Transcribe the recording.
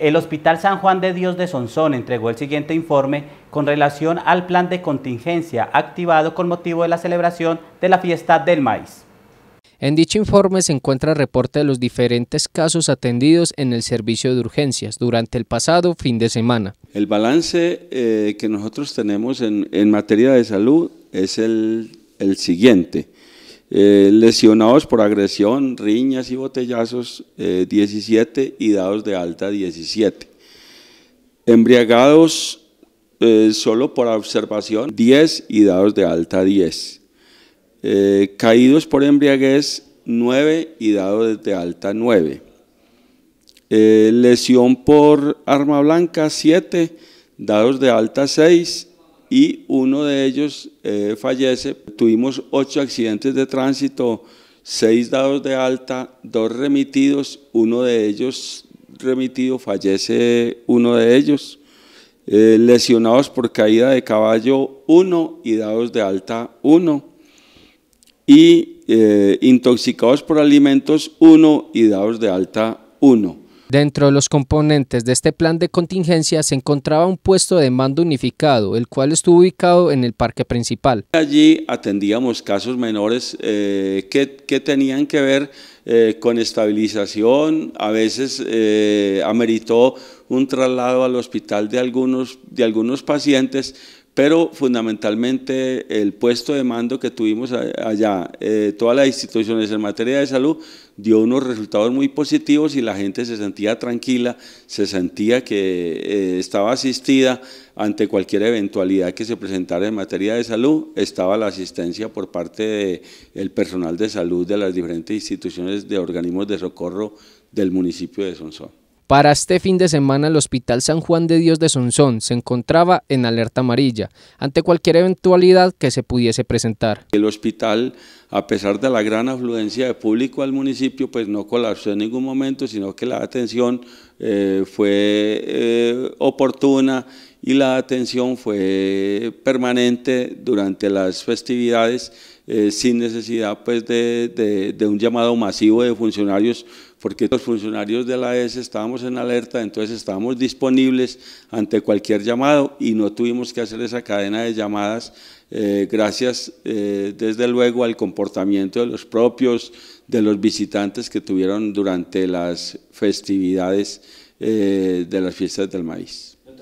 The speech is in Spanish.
El Hospital San Juan de Dios de Sonsón entregó el siguiente informe con relación al plan de contingencia activado con motivo de la celebración de la fiesta del maíz. En dicho informe se encuentra reporte de los diferentes casos atendidos en el servicio de urgencias durante el pasado fin de semana. El balance eh, que nosotros tenemos en, materia de salud es el siguiente. Eh, lesionados por agresión, riñas y botellazos, 17 eh, y dados de alta, 17. Embriagados eh, solo por observación, 10 y dados de alta, 10. caídos por embriaguez, 9 y dados de alta, 9. lesión por arma blanca, 7, dados de alta, 6 y uno de ellos eh, fallece. Tuvimos ocho accidentes de tránsito, seis dados de alta, dos remitidos, uno de ellos remitido, fallece uno de ellos. Eh, lesionados por caída de caballo uno, y dados de alta uno, y eh, intoxicados por alimentos uno, y dados de alta uno. Dentro de los componentes de este plan de contingencia se encontraba un puesto de mando unificado, el cual estuvo ubicado en el parque principal. Allí atendíamos casos menores eh, que, tenían que ver eh, con estabilización, a veces eh, ameritó un traslado al hospital de algunos, de algunos pacientes, pero fundamentalmente el puesto de mando que tuvimos allá, eh, todas las instituciones en materia de salud, dio unos resultados muy positivos y la gente se sentía tranquila, se sentía que eh, estaba asistida ante cualquier eventualidad que se presentara en materia de salud, estaba la asistencia por parte del personal de salud de las diferentes instituciones de organismos de socorro del municipio de Sonsón. Para este fin de semana, el Hospital San Juan de Dios de Sonsón se encontraba en alerta amarilla ante cualquier eventualidad que se pudiese presentar. El hospital, a pesar de la gran afluencia de público al municipio, pues no colapsó en ningún momento, sino que la atención eh, fue eh, oportuna y la atención fue permanente durante las festividades eh, sin necesidad pues, de, un llamado masivo de funcionarios, porque los funcionarios de la ES e estábamos en alerta, entonces estábamos disponibles ante cualquier llamado y no tuvimos que hacer esa cadena de llamadas eh, gracias eh, desde luego al comportamiento de los propios de los visitantes que tuvieron durante las festividades eh, de las fiestas del maíz.